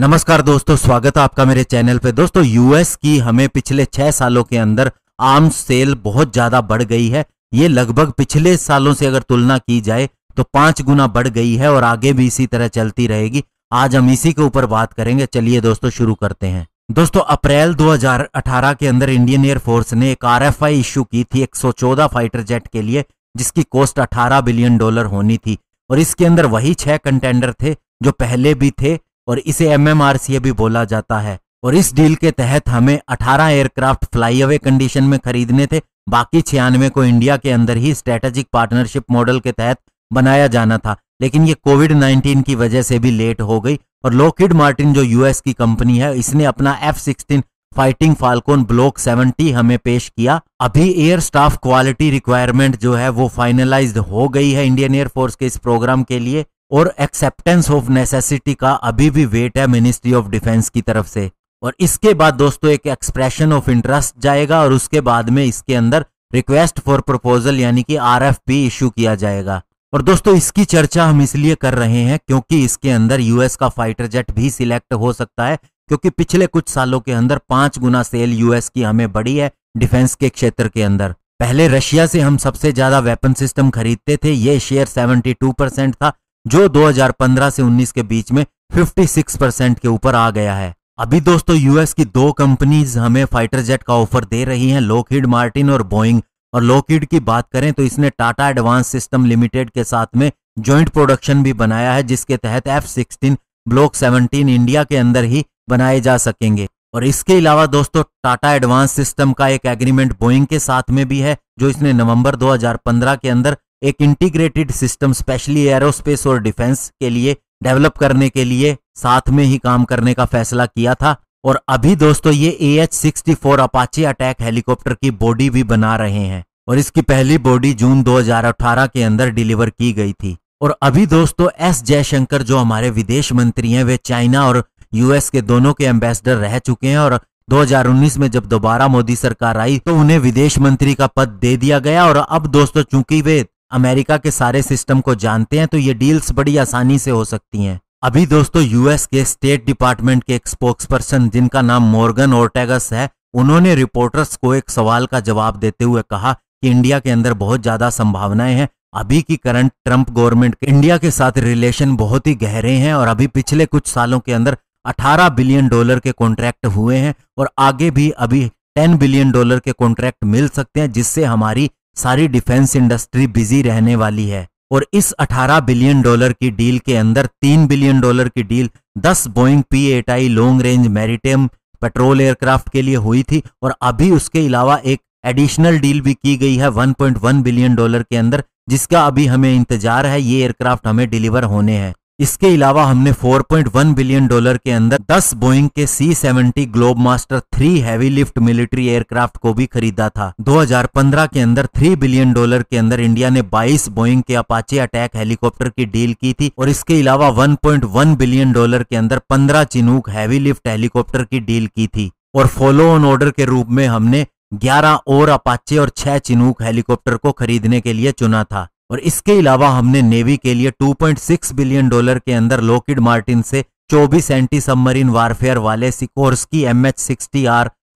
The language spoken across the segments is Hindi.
नमस्कार दोस्तों स्वागत है आपका मेरे चैनल पे दोस्तों यूएस की हमें पिछले छह सालों के अंदर आम सेल बहुत ज्यादा बढ़ गई है ये लगभग पिछले सालों से अगर तुलना की जाए तो पांच गुना बढ़ गई है और आगे भी इसी तरह चलती रहेगी आज हम इसी के ऊपर बात करेंगे चलिए दोस्तों शुरू करते हैं दोस्तों अप्रैल 2018 के अंदर इंडियन एयरफोर्स ने एक आर इशू की थी 114 फाइटर जेट के लिए जिसकी कॉस्ट 18 बिलियन डॉलर होनी थी और इसके अंदर वही छह कंटेंडर थे जो पहले भी थे और इसे एमएमआरसीए भी बोला जाता है और इस डील के तहत हमें 18 एयरक्राफ्ट फ्लाई अवे कंडीशन में खरीदने थे बाकी छियानवे को इंडिया के अंदर ही स्ट्रेटेजिक पार्टनरशिप मॉडल के तहत बनाया जाना था लेकिन ये कोविड 19 की वजह से भी लेट हो गई और लोकिड मार्टिन जो यूएस की कंपनी है इसने अपना F sixteen fighting falcon block 70 हमें पेश किया अभी एयर स्टाफ क्वालिटी रिक्वायरमेंट जो है वो फाइनलाइज्ड हो गई है इंडियन एयरफोर्स के इस प्रोग्राम के लिए और एक्सेप्टेंस ऑफ नेसेसिटी का अभी भी वेट है मिनिस्ट्री ऑफ डिफेंस की तरफ से और इसके बाद दोस्तों एक एक्सप्रेशन ऑफ इंटरेस्ट जाएगा और उसके बाद में इसके अंदर रिक्वेस्ट फॉर प्रपोजल यानी कि आर इश्यू किया जाएगा और दोस्तों इसकी चर्चा हम इसलिए कर रहे हैं क्योंकि इसके अंदर यूएस का फाइटर जेट भी सिलेक्ट हो सकता है क्योंकि पिछले कुछ सालों के अंदर पांच गुना सेल यूएस की हमें बढ़ी है डिफेंस के क्षेत्र के अंदर पहले रशिया से हम सबसे ज्यादा वेपन सिस्टम खरीदते थे ये शेयर 72 परसेंट था जो 2015 से 19 के बीच में 56 परसेंट के ऊपर आ गया है अभी दोस्तों यूएस की दो कंपनीज हमें फाइटर जेट का ऑफर दे रही हैं लोकहीड मार्टिन और बोइंग और लोकहीड की बात करें तो इसने टाटा एडवांस सिस्टम लिमिटेड के साथ में ज्वाइंट प्रोडक्शन भी बनाया है जिसके तहत एफ सिक्सटीन ब्लॉक 17 इंडिया के अंदर ही बनाए जा सकेंगे और इसके अलावा दोस्तों टाटा एडवांस सिस्टम का एक एग्रीमेंट बोइंग के साथ में भी है जो इसने नवंबर 2015 के अंदर एक इंटीग्रेटेड सिस्टम स्पेशली एरोस्पेस और डिफेंस के लिए डेवलप करने के लिए साथ में ही काम करने का फैसला किया था और अभी दोस्तों ये A H sixty four attack helicopter की बॉडी भी बना रहे हैं और इसकी पहली बॉडी जून 2018 के अंदर डिलीवर की गई थी और अभी दोस्तों एस जयशंकर जो हमारे विदेश मंत्री हैं वे चाइना और यूएस के दोनों के एम्बेसडर रह चुके हैं और 2019 में जब दोबारा मोदी सरकार आई तो उन्हें विदेश मंत्री का पद दे दिया गया और अब दोस्तों चूंकि वे अमेरिका के सारे सिस्टम को जानते हैं तो ये डील्स बड़ी आसानी से हो सकती हैं अभी दोस्तों यूएस के स्टेट डिपार्टमेंट के एक स्पोक्स पर्सन जिनका नाम मोर्गन ओर्टेगस है उन्होंने रिपोर्टर्स को एक सवाल का जवाब देते हुए कहा कि इंडिया के अंदर बहुत ज्यादा संभावनाएं हैं अभी की करंट ट्रंप गवर्नमेंट इंडिया के साथ रिलेशन बहुत ही गहरे हैं और अभी पिछले कुछ सालों के अंदर 18 बिलियन डॉलर के कॉन्ट्रैक्ट हुए हैं और आगे भी अभी 10 बिलियन डॉलर के कॉन्ट्रैक्ट मिल सकते हैं जिससे हमारी सारी डिफेंस इंडस्ट्री बिजी रहने वाली है और इस 18 बिलियन डॉलर की डील के अंदर 3 बिलियन डॉलर की deal 10 Boeing P eight I long range maritime patrol aircraft के लिए हुई थी और अभी उसके अलावा एक एडिशनल डील भी की गई है 1.1 बिलियन डॉलर के अंदर जिसका अभी हमें इंतजार है ये एयरक्राफ्ट हमें डिलीवर होने हैं इसके अलावा हमने 4.1 बिलियन डॉलर के अंदर 10 बोइंग के C seventy Globemaster three heavy lift military aircraft को भी खरीदा था 2015 के अंदर 3 बिलियन डॉलर के अंदर इंडिया ने 22 बोइंग के अपाचे अटैक हेलीकॉप्टर की डील की थी और इसके अलावा 1.1 बिलियन डॉलर के अंदर 15 चिनूक हैवी लिफ्ट हेलीकॉप्टर की डील की थी और फॉलो ऑन ऑर्डर के रूप में हमने ग्यारह और अपाचे और छह चिनूक हेलीकॉप्टर को खरीदने के लिए चुना था और इसके अलावा हमने नेवी के लिए 2.6 बिलियन डॉलर के अंदर लोकिड मार्टिन से 24 एंटी सबमरीन वारफेयर वाले की एम एच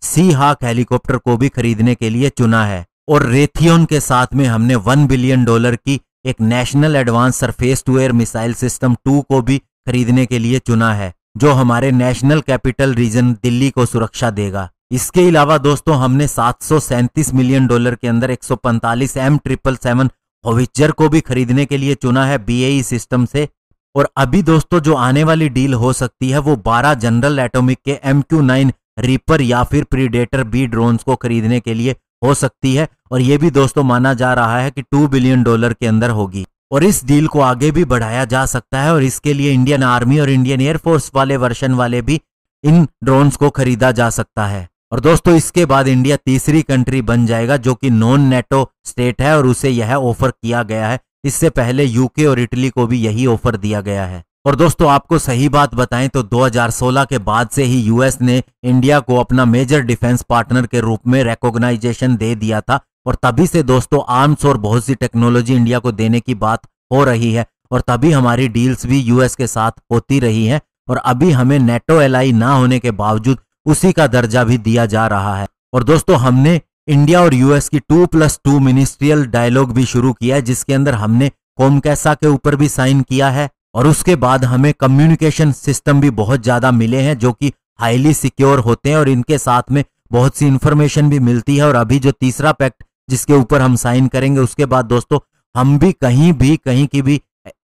सी हाक हेलीकॉप्टर को भी खरीदने के लिए चुना है और रेथियोन के साथ में हमने 1 बिलियन डॉलर की एक national advance surface to air missile system two को भी खरीदने के लिए चुना है जो हमारे नेशनल कैपिटल रीजन दिल्ली को सुरक्षा देगा इसके अलावा दोस्तों हमने सात मिलियन डॉलर के अंदर एक सौ पैंतालीस एम ट्रिपल को भी खरीदने के लिए चुना है बी सिस्टम e से और अभी दोस्तों जो आने वाली डील हो सकती है वो 12 जनरल एटॉमिक के एम क्यू नाइन रीपर या फिर प्रीडेटर बी ड्रोन्स को खरीदने के लिए हो सकती है और ये भी दोस्तों माना जा रहा है कि टू बिलियन डॉलर के अंदर होगी और इस डील को आगे भी बढ़ाया जा सकता है और इसके लिए इंडियन आर्मी और इंडियन एयरफोर्स वाले वर्षन वाले भी इन ड्रोन्स को खरीदा जा सकता है और दोस्तों इसके बाद इंडिया तीसरी कंट्री बन जाएगा जो कि नॉन नेटो स्टेट है और उसे यह ऑफर किया गया है इससे पहले यूके और इटली को भी यही ऑफर दिया गया है और दोस्तों आपको सही बात बताएं तो 2016 के बाद से ही यूएस ने इंडिया को अपना मेजर डिफेंस पार्टनर के रूप में रेकोगनाइजेशन दे दिया था और तभी से दोस्तों आर्म्स और बहुत सी टेक्नोलॉजी इंडिया को देने की बात हो रही है और तभी हमारी डील्स भी यूएस के साथ होती रही है और अभी हमें नेटो एलाई ना होने के बावजूद उसी का दर्जा भी दिया जा रहा है और दोस्तों हमने इंडिया और यूएस की two plus two ministerial dialogue भी शुरू किया है जिसके अंदर हमने कोमकैसा के ऊपर भी साइन किया है और उसके बाद हमें कम्युनिकेशन सिस्टम भी बहुत ज्यादा मिले हैं जो कि हाईली सिक्योर होते हैं और इनके साथ में बहुत सी इंफॉर्मेशन भी मिलती है और अभी जो तीसरा पैक्ट जिसके ऊपर हम साइन करेंगे उसके बाद दोस्तों हम भी कहीं भी कहीं की भी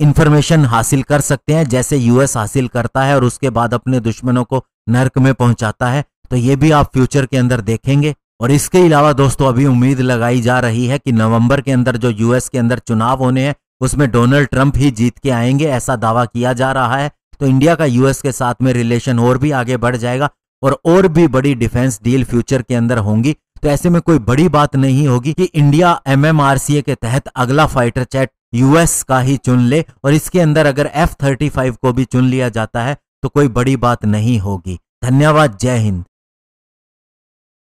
इंफॉर्मेशन हासिल कर सकते हैं जैसे यूएस हासिल करता है और उसके बाद अपने दुश्मनों को नर्क में पहुंचाता है तो ये भी आप फ्यूचर के अंदर देखेंगे और इसके अलावा दोस्तों अभी उम्मीद लगाई जा रही है कि नवंबर के अंदर जो यूएस के अंदर चुनाव होने हैं उसमें डोनाल्ड ट्रंप ही जीत के आएंगे ऐसा दावा किया जा रहा है तो इंडिया का यूएस के साथ में रिलेशन और भी आगे बढ़ जाएगा और और भी बड़ी डिफेंस डील फ्यूचर के अंदर होंगी तो ऐसे में कोई बड़ी बात नहीं होगी कि इंडिया एमएमआरसीए के तहत अगला फाइटर चैट यूएस का ही चुन ले और इसके अंदर अगर एफ थर्टी फाइव को भी चुन लिया जाता है तो कोई बड़ी बात नहीं होगी धन्यवाद जय हिंद